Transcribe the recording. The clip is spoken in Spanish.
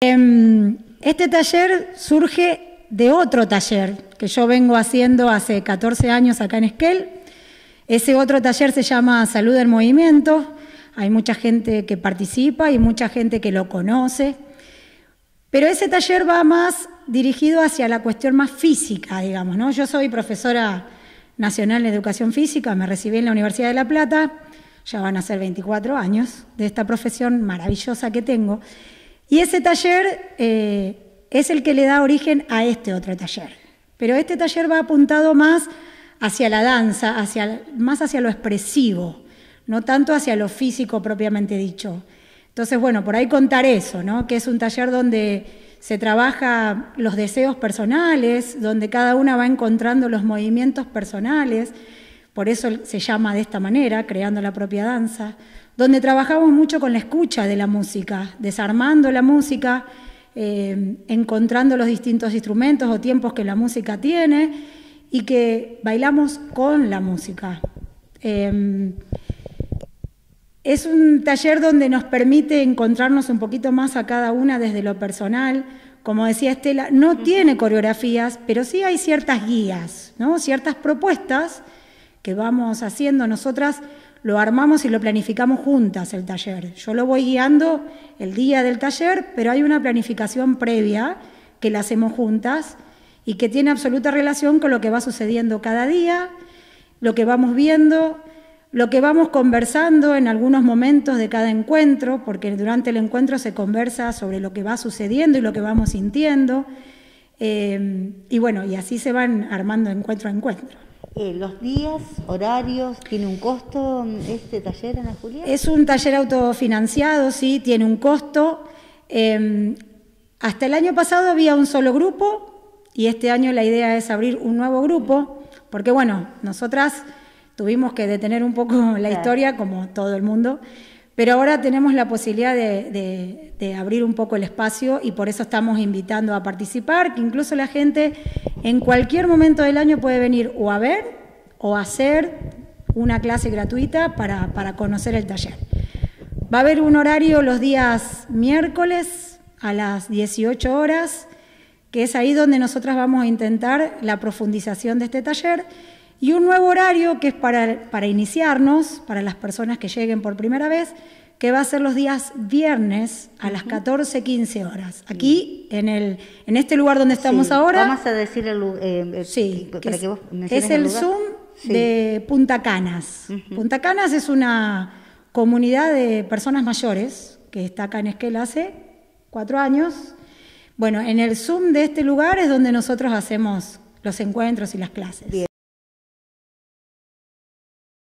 Em, este taller surge de otro taller que yo vengo haciendo hace 14 años acá en Esquel. Ese otro taller se llama Salud del Movimiento. Hay mucha gente que participa y mucha gente que lo conoce. Pero ese taller va más dirigido hacia la cuestión más física, digamos, ¿no? Yo soy profesora nacional de educación física, me recibí en la Universidad de La Plata, ya van a ser 24 años de esta profesión maravillosa que tengo. Y ese taller eh, es el que le da origen a este otro taller. Pero este taller va apuntado más hacia la danza, hacia, más hacia lo expresivo, no tanto hacia lo físico propiamente dicho. Entonces, bueno, por ahí contar eso, ¿no? Que es un taller donde se trabaja los deseos personales, donde cada una va encontrando los movimientos personales por eso se llama de esta manera, creando la propia danza, donde trabajamos mucho con la escucha de la música, desarmando la música, eh, encontrando los distintos instrumentos o tiempos que la música tiene y que bailamos con la música. Eh, es un taller donde nos permite encontrarnos un poquito más a cada una desde lo personal. Como decía Estela, no tiene coreografías, pero sí hay ciertas guías, ¿no? ciertas propuestas que vamos haciendo, nosotras lo armamos y lo planificamos juntas el taller. Yo lo voy guiando el día del taller, pero hay una planificación previa que la hacemos juntas y que tiene absoluta relación con lo que va sucediendo cada día, lo que vamos viendo, lo que vamos conversando en algunos momentos de cada encuentro, porque durante el encuentro se conversa sobre lo que va sucediendo y lo que vamos sintiendo. Eh, y bueno, y así se van armando encuentro a encuentro. Eh, ¿Los días, horarios, tiene un costo este taller, Ana Julia? Es un taller autofinanciado, sí, tiene un costo. Em, hasta el año pasado había un solo grupo y este año la idea es abrir un nuevo grupo, porque bueno, nosotras tuvimos que detener un poco la historia, como todo el mundo, pero ahora tenemos la posibilidad de, de, abrir un poco el espacio y por eso estamos invitando a participar, que incluso la gente en cualquier momento del año puede venir o a ver o hacer una clase gratuita para, para conocer el taller. Va a haber un horario los días miércoles a las 18 horas, que es ahí donde nosotras vamos a intentar la profundización de este taller, y un nuevo horario que es para, para iniciarnos, para las personas que lleguen por primera vez, que va a ser los días viernes a las 14, 15 horas. Aquí, en, el, en este lugar donde estamos ahora. Vamos a decir el, eh, eh, sí, es el, Zoom de Punta Canas. Punta Canas es una comunidad de personas mayores que está acá en Esquel hace cuatro años. Bueno, en el Zoom de este lugar es donde nosotros hacemos los encuentros y las clases.